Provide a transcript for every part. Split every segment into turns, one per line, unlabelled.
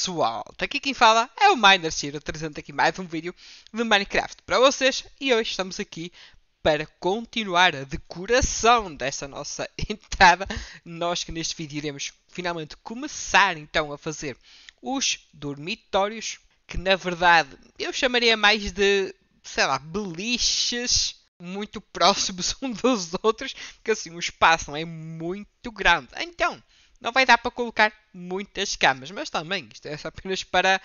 pessoal, está aqui quem fala é o Miner trazendo aqui mais um vídeo de Minecraft para vocês e hoje estamos aqui para continuar a decoração desta nossa entrada. Nós que neste vídeo iremos finalmente começar então a fazer os dormitórios, que na verdade eu chamaria mais de, sei lá, beliches muito próximos uns dos outros, porque assim o espaço não é muito grande. Então, não vai dar para colocar muitas camas, mas também isto é apenas para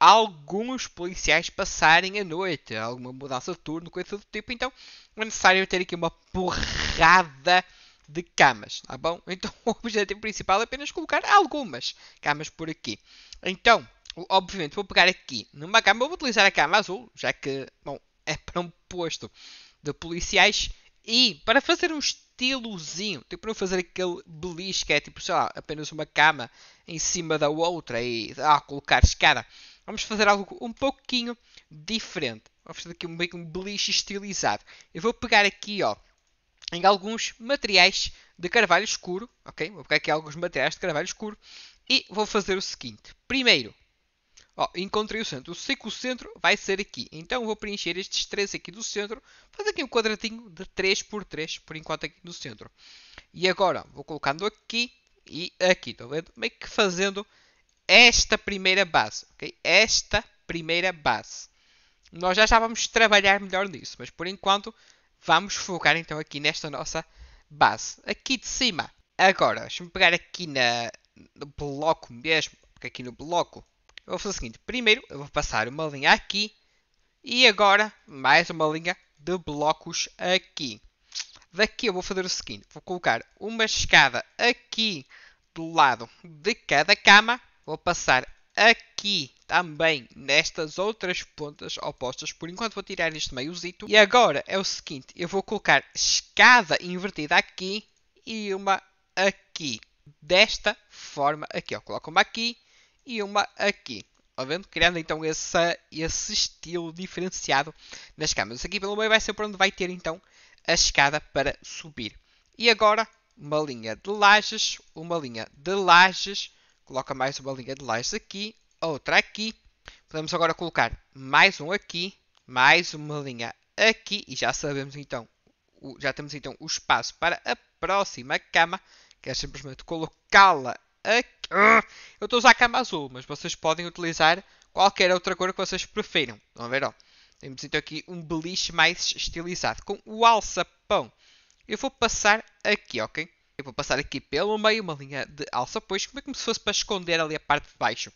alguns policiais passarem a noite, alguma mudança de turno, coisa do tipo. Então é necessário ter aqui uma porrada de camas, tá bom? Então o objetivo principal é apenas colocar algumas camas por aqui. Então, obviamente, vou pegar aqui numa cama, vou utilizar a cama azul, já que, bom, é para um posto de policiais. E para fazer uns estilozinho. Tipo, não fazer aquele beliche que é tipo, sei lá, apenas uma cama em cima da outra e ah, colocar escada. Vamos fazer algo um pouquinho diferente. Vamos fazer aqui um, um beliche estilizado. Eu vou pegar aqui, ó, em alguns materiais de carvalho escuro, ok? Vou pegar aqui alguns materiais de carvalho escuro e vou fazer o seguinte. Primeiro, encontrei o centro. Eu sei que o centro vai ser aqui. Então vou preencher estes três aqui do centro. Fazer aqui um quadradinho de 3 por 3 por enquanto aqui no centro. E agora vou colocando aqui e aqui. Estão tá vendo? Meio que fazendo esta primeira base. Okay? Esta primeira base. Nós já estávamos a trabalhar melhor nisso. Mas por enquanto vamos focar então aqui nesta nossa base. Aqui de cima. Agora, deixa-me pegar aqui na, no bloco mesmo. Porque aqui no bloco eu vou fazer o seguinte: primeiro eu vou passar uma linha aqui e agora mais uma linha de blocos aqui. Daqui eu vou fazer o seguinte: vou colocar uma escada aqui do lado de cada cama, vou passar aqui também nestas outras pontas opostas. Por enquanto vou tirar este meiozito. E agora é o seguinte, eu vou colocar escada invertida aqui e uma aqui. Desta forma aqui, Eu Coloco uma aqui e uma aqui. vendo? Criando então esse, esse estilo diferenciado nas camas. Aqui pelo meio vai ser por onde vai ter então a escada para subir. E agora uma linha de lajes, uma linha de lajes, coloca mais uma linha de lajes aqui, outra aqui. Podemos agora colocar mais um aqui, mais uma linha aqui e já sabemos então, o, já temos então o espaço para a próxima cama, que é simplesmente colocá-la aqui ah, eu estou a usar a cama azul, mas vocês podem utilizar qualquer outra cor que vocês prefiram. Vamos ver, Temos então aqui um beliche mais estilizado, com o alçapão. Eu vou passar aqui, ok? Eu vou passar aqui pelo meio uma linha de alçapões, como, é como se fosse para esconder ali a parte de baixo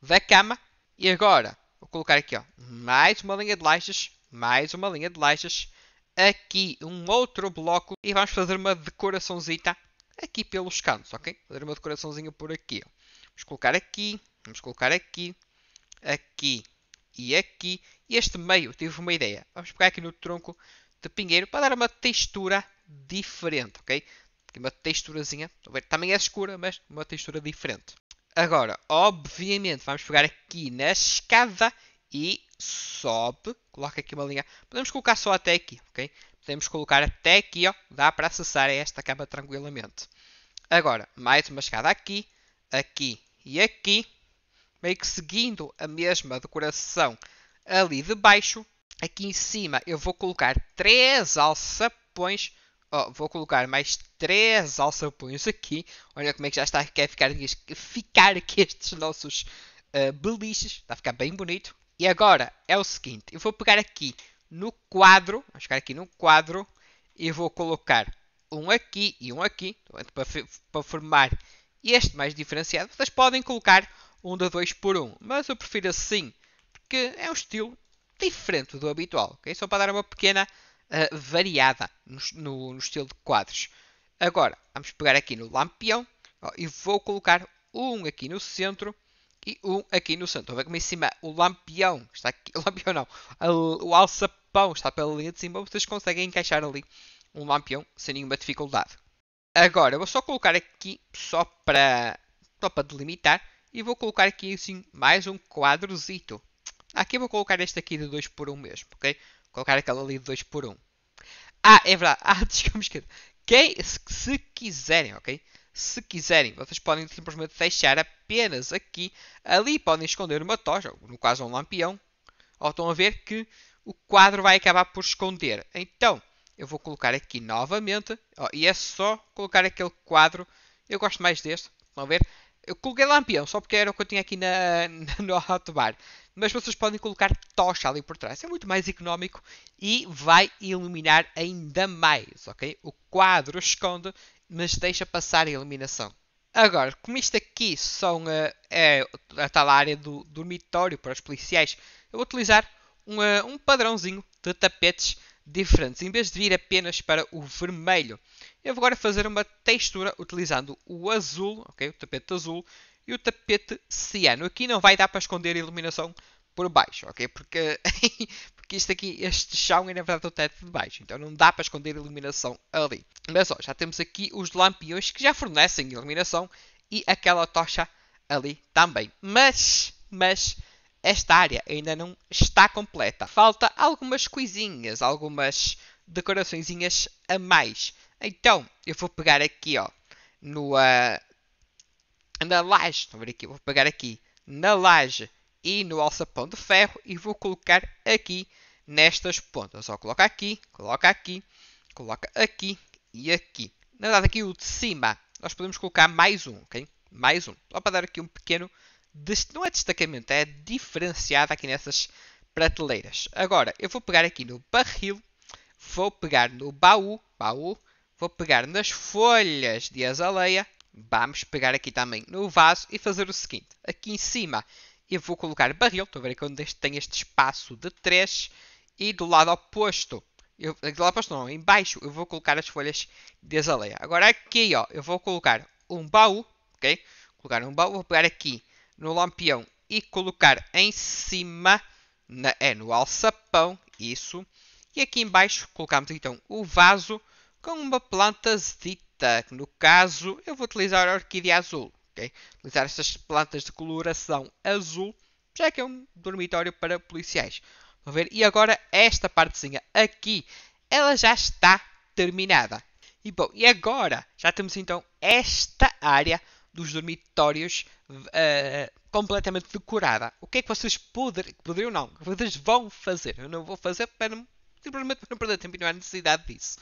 da cama. E agora, vou colocar aqui, ó, mais uma linha de lajes, mais uma linha de lajes. Aqui um outro bloco e vamos fazer uma decoraçãozita aqui pelos cantos, ok? Vou fazer uma decoraçãozinha por aqui. Vamos colocar aqui, vamos colocar aqui, aqui e aqui. E este meio, tive uma ideia. Vamos pegar aqui no tronco de pinheiro para dar uma textura diferente, ok? uma texturazinha, também é escura, mas uma textura diferente. Agora, obviamente, vamos pegar aqui na escada e sobe. Coloca aqui uma linha. Podemos colocar só até aqui, ok? Podemos colocar até aqui, ó, dá para acessar esta capa tranquilamente. Agora, mais uma escada aqui, aqui e aqui, meio que seguindo a mesma decoração ali de baixo. Aqui em cima eu vou colocar três alçapões, ó, vou colocar mais três alçapões aqui. Olha como é que já está, quer ficar, ficar aqui estes nossos uh, beliches, está a ficar bem bonito. E agora é o seguinte, eu vou pegar aqui no quadro, vou chegar aqui no quadro e vou colocar um aqui e um aqui, então, é para, para formar este mais diferenciado. Vocês podem colocar um de 2 por 1, um, mas eu prefiro assim, porque é um estilo diferente do habitual, Só para dar uma pequena uh, variada no, no, no, estilo de quadros. Agora, vamos pegar aqui no lampião ó, e vou colocar um aqui no centro e um aqui no centro. Estão ver como em cima o lampião está aqui, o lampião não, o alça pão está pela linha de cima, vocês conseguem encaixar ali um lampião sem nenhuma dificuldade. Agora, vou só colocar aqui, só para, só para delimitar, e vou colocar aqui assim mais um quadrozito. Aqui vou colocar este aqui de 2x1 mesmo, ok? Vou colocar aquela ali de 2x1. Ah, é verdade. Ah, desculpa, que Quem, se, se quiserem, ok? Se quiserem, vocês podem simplesmente deixar apenas aqui. Ali podem esconder uma tocha, no caso um lampião. Ou estão a ver que o quadro vai acabar por esconder. Então, eu vou colocar aqui novamente, ó, e é só colocar aquele quadro, eu gosto mais deste, vão ver? Eu coloquei lampião, só porque era o que eu tinha aqui na, na, no hotbar. Mas vocês podem colocar tocha ali por trás. É muito mais económico e vai iluminar ainda mais, ok? O quadro esconde, mas deixa passar a iluminação. Agora, como isto aqui são, uh, é, está área do dormitório para os policiais, eu vou utilizar um, eh, um padrãozinho de tapetes diferentes, em vez de vir apenas para o vermelho. Eu vou agora fazer uma textura utilizando o azul, okay, o tapete azul, e o tapete ciano. Aqui não vai dar para esconder a iluminação por baixo, ok? Porque, porque isto aqui, este chão é na verdade o teto de baixo, então não dá para esconder a iluminação ali. Mas ó, já temos aqui os lampiões que já fornecem iluminação e aquela tocha ali também. Mas, mas, esta área ainda não está completa. Falta algumas coisinhas, algumas decoraçõezinhas a mais. Então, eu vou pegar aqui, ó, no, uh, na laje, ver aqui, vou pegar aqui na laje e no alçapão de ferro e vou colocar aqui nestas pontas. Só coloca aqui, coloca aqui, coloca aqui e aqui. Na verdade, aqui o de cima, nós podemos colocar mais um, ok? Mais um. Só para dar aqui um pequeno não é destacamento, é diferenciada aqui nessas prateleiras. Agora, eu vou pegar aqui no barril, vou pegar no baú, baú, vou pegar nas folhas de azaleia, vamos pegar aqui também no vaso e fazer o seguinte. Aqui em cima eu vou colocar barril, estou a ver aqui onde tem este espaço de 3 e do lado oposto, eu, do lado oposto não, embaixo eu vou colocar as folhas de azaleia. Agora aqui ó, eu vou colocar um baú, ok? Vou colocar um baú, vou pegar aqui no lampião e colocar em cima, na, é no alçapão, isso. E aqui embaixo colocamos então o vaso com uma planta zita, que no caso eu vou utilizar a orquídea azul. Okay? Utilizar estas plantas de coloração azul, já que é um dormitório para policiais. vamos ver? E agora esta partezinha aqui, ela já está terminada. E bom, e agora já temos então esta área dos dormitórios uh, completamente decorada. O que é que vocês poder, poderiam não? vocês vão fazer? Eu não vou fazer para simplesmente para não perder tempo e não há necessidade disso.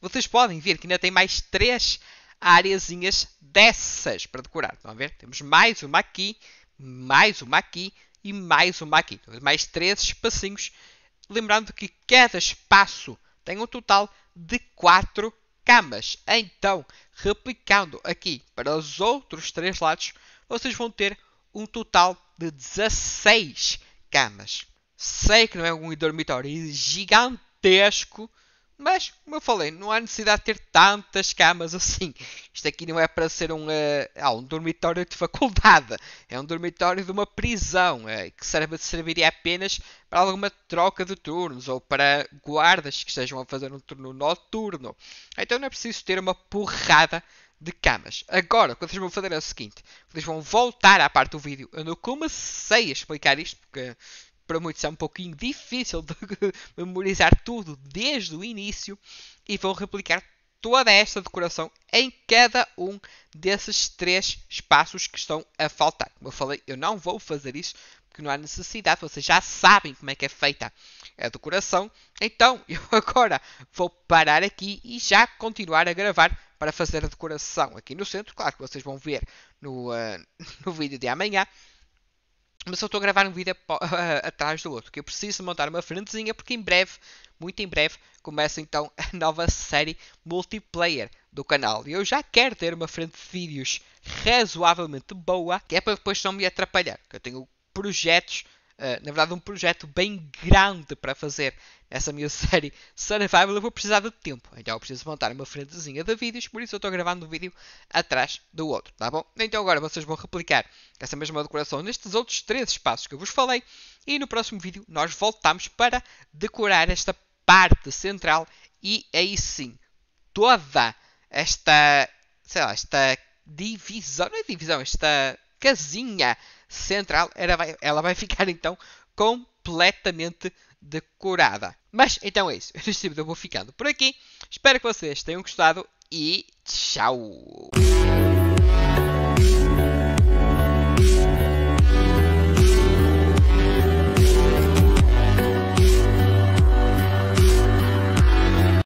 Vocês podem ver que ainda tem mais três areazinhas dessas para decorar. Estão a ver? Temos mais uma aqui, mais uma aqui e mais uma aqui. mais três espacinhos. Lembrando que cada espaço tem um total de quatro camas. Então, replicando aqui para os outros três lados, vocês vão ter um total de 16 camas. Sei que não é um dormitório gigantesco, mas, como eu falei, não há necessidade de ter tantas camas assim. Isto aqui não é para ser um, uh, ah, um dormitório de faculdade. É um dormitório de uma prisão, uh, que serve, serviria apenas para alguma troca de turnos ou para guardas que estejam a fazer um turno noturno. Então não é preciso ter uma porrada de camas. Agora, o que vocês vão fazer é o seguinte: vocês vão voltar à parte do vídeo onde eu comecei a explicar isto, porque para muitos é um pouquinho difícil de memorizar tudo desde o início e vou replicar toda esta decoração em cada um desses três espaços que estão a faltar. Como eu falei, eu não vou fazer isso porque não há necessidade, vocês já sabem como é que é feita a decoração. Então, eu agora vou parar aqui e já continuar a gravar para fazer a decoração aqui no centro. Claro que vocês vão ver no, uh, no vídeo de amanhã mas eu estou a gravar um vídeo atrás do outro, que eu preciso montar uma frentezinha, porque em breve, muito em breve, começa então a nova série multiplayer do canal. E eu já quero ter uma frente de vídeos razoavelmente boa, que é para depois não me atrapalhar, que eu tenho projetos eh, na verdade, um projeto bem grande para fazer essa minha série Survival, eu vou precisar de tempo. Então eu preciso montar uma frentezinha de vídeos, por isso eu estou gravando um vídeo atrás do outro, tá bom? Então agora vocês vão replicar essa mesma decoração nestes outros três espaços que eu vos falei e no próximo vídeo nós voltamos para decorar esta parte central e aí sim, toda esta, sei lá, esta divisão, não é divisão, esta casinha central, ela vai, ela vai ficar então completamente decorada. Mas então é isso. vídeo eu vou ficando por aqui. Espero que vocês tenham gostado e tchau!